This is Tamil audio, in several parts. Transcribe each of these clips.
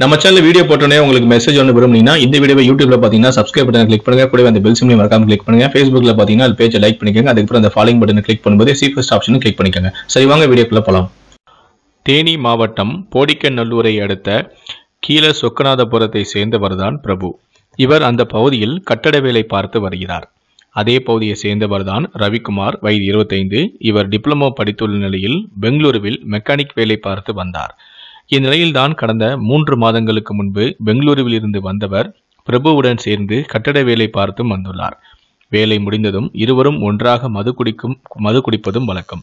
நம்ம சேனல் வீடியோ போட்டோன்னே உங்களுக்கு மெசேஜ் ஒன்று விரும்புனீங்கன்னா இந்த வீடியோ யூடியூப்ல பார்த்தீங்கன்னா சப்ஸ்கிரைப் பண்ணி கிளிக் பண்ணுங்க கூட அந்த பெல் சிம்லையும் மறக்காம கிளிக் பண்ணுங்க ஃபேஸ்புக்ல பார்த்தீங்கன்னா அது பேஜை லைக் பண்ணிக்கோங்க அதுக்கப்புறம் அந்த ஃபாலோயிங் பட்டன் கிளிக் பண்ணும்போது சி ஃபர்ஸ்ட் ஆப்ஷன் கிளிக் பண்ணிக்கோங்க சரி வாங்க வீடியோக்குள்ள போலாம் தேனி மாவட்டம் போடிக்கநல்லூரை அடுத்த கீழ சொக்கநாதபுரத்தை சேர்ந்தவர்தான் பிரபு இவர் அந்த பகுதியில் கட்டட வேலை பார்த்து வருகிறார் அதே பகுதியை சேர்ந்தவர்தான் ரவிக்குமார் வயது இருபத்தைந்து இவர் டிப்ளமோ படித்துள்ள நிலையில் பெங்களூருவில் மெக்கானிக் வேலை பார்த்து வந்தார் இந்நிலையில்தான் கடந்த மூன்று மாதங்களுக்கு முன்பு பெங்களூருவில் இருந்து வந்தவர் பிரபுவுடன் சேர்ந்து கட்டட வேலை பார்த்தும் வந்துள்ளார் வேலை முடிந்ததும் இருவரும் ஒன்றாக மது குடிக்கும் மது குடிப்பதும் வழக்கம்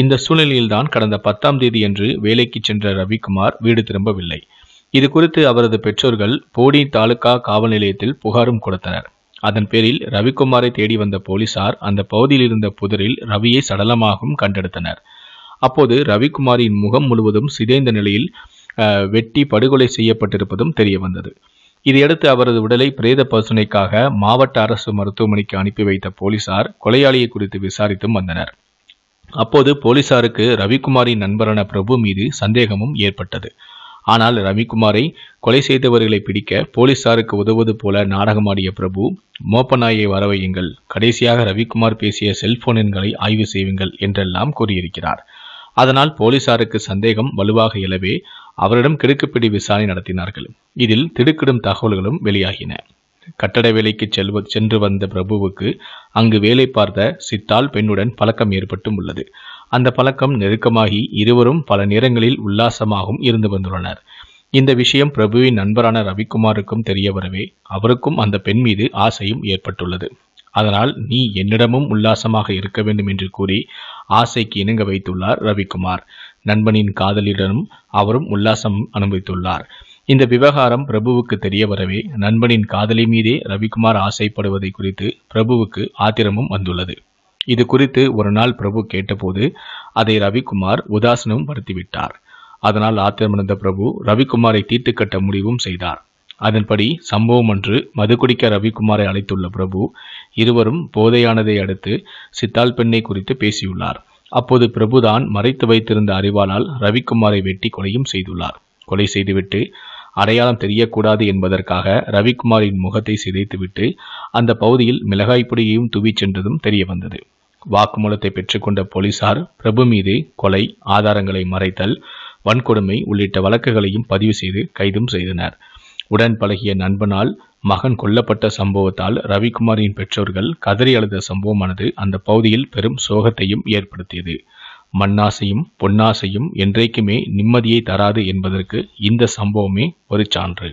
இந்த சூழ்நிலையில்தான் கடந்த பத்தாம் தேதி என்று வேலைக்கு சென்ற ரவிக்குமார் வீடு திரும்பவில்லை இது குறித்து அவரது பெற்றோர்கள் போடி தாலுகா காவல் நிலையத்தில் புகாரும் கொடுத்தனர் அதன் பேரில் ரவிக்குமாரை தேடி வந்த போலீசார் அந்த பகுதியில் இருந்த புதரில் ரவியை சடலமாகவும் கண்டெடுத்தனர் அப்போது ரவிக்குமாரின் முகம் முழுவதும் சிதைந்த நிலையில் வெட்டி படுகொலை செய்யப்பட்டிருப்பதும் தெரிய வந்தது இதையடுத்து அவரது உடலை பிரேத பரிசோதனைக்காக மாவட்ட அரசு மருத்துவமனைக்கு அனுப்பி வைத்த போலீசார் கொலையாளியை குறித்து விசாரித்தும் வந்தனர் அப்போது போலீசாருக்கு ரவிக்குமாரின் நண்பரான பிரபு மீது சந்தேகமும் ஏற்பட்டது ஆனால் ரவிக்குமாரை கொலை செய்தவர்களை பிடிக்க போலீசாருக்கு உதவுவது போல நாடகமாடிய பிரபு மோப்பநாயை வரவையுங்கள் கடைசியாக ரவிக்குமார் பேசிய செல்போன் எண்களை ஆய்வு செய்வீங்கள் என்றெல்லாம் கூறியிருக்கிறார் அதனால் போலீசாருக்கு சந்தேகம் வலுவாக எழவே அவரிடம் கிடுக்குப்பிடி விசாரணை நடத்தினார்கள் இதில் திடுக்கிடும் தகவல்களும் வெளியாகின கட்டட வேலைக்கு செல்வ சென்று வந்த பிரபுவுக்கு அங்கு வேலை பார்த்த சித்தால் பெண்ணுடன் பழக்கம் ஏற்பட்டும் உள்ளது அந்த பழக்கம் நெருக்கமாகி இருவரும் பல நேரங்களில் உல்லாசமாகவும் இருந்து வந்துள்ளனர் இந்த விஷயம் பிரபுவின் நண்பரான ரவிக்குமாருக்கும் தெரிய வரவே அவருக்கும் அந்த பெண் மீது ஆசையும் ஏற்பட்டுள்ளது அதனால் நீ என்னிடமும் உல்லாசமாக இருக்க வேண்டும் என்று கூறி ஆசைக்கு இணங்க வைத்துள்ளார் ரவிக்குமார் நண்பனின் காதலிடனும் அவரும் உல்லாசம் அனுபவித்துள்ளார் இந்த விவகாரம் பிரபுவுக்கு தெரிய வரவே நண்பனின் காதலி மீதே ரவிக்குமார் ஆசைப்படுவதை குறித்து பிரபுவுக்கு ஆத்திரமும் வந்துள்ளது இது குறித்து ஒரு நாள் பிரபு கேட்டபோது அதை ரவிக்குமார் உதாசனமும் படுத்திவிட்டார் அதனால் ஆத்திரமடைந்த பிரபு ரவிக்குமாரை தீட்டுக்கட்ட முடிவும் செய்தார் அதன்படி சம்பவம் அன்று குடிக்க ரவிக்குமாரை அழைத்துள்ள பிரபு இருவரும் போதையானதை அடுத்து சித்தால் பெண்ணை குறித்து பேசியுள்ளார் அப்போது பிரபுதான் மறைத்து வைத்திருந்த அறிவாளால் ரவிக்குமாரை வெட்டி கொலையும் செய்துள்ளார் கொலை செய்துவிட்டு அடையாளம் தெரியக்கூடாது என்பதற்காக ரவிக்குமாரின் முகத்தை சிதைத்துவிட்டு அந்த பகுதியில் மிளகாய்ப்பொடியையும் துவி சென்றதும் தெரிய வந்தது வாக்குமூலத்தை பெற்றுக்கொண்ட போலீசார் பிரபு மீது கொலை ஆதாரங்களை மறைத்தல் வன்கொடுமை உள்ளிட்ட வழக்குகளையும் பதிவு செய்து கைதும் செய்தனர் உடன் பழகிய நண்பனால் மகன் கொல்லப்பட்ட சம்பவத்தால் ரவிக்குமாரின் பெற்றோர்கள் கதறி அழுத சம்பவமானது அந்த பகுதியில் பெரும் சோகத்தையும் ஏற்படுத்தியது மண்ணாசையும் பொன்னாசையும் என்றைக்குமே நிம்மதியை தராது என்பதற்கு இந்த சம்பவமே ஒரு சான்று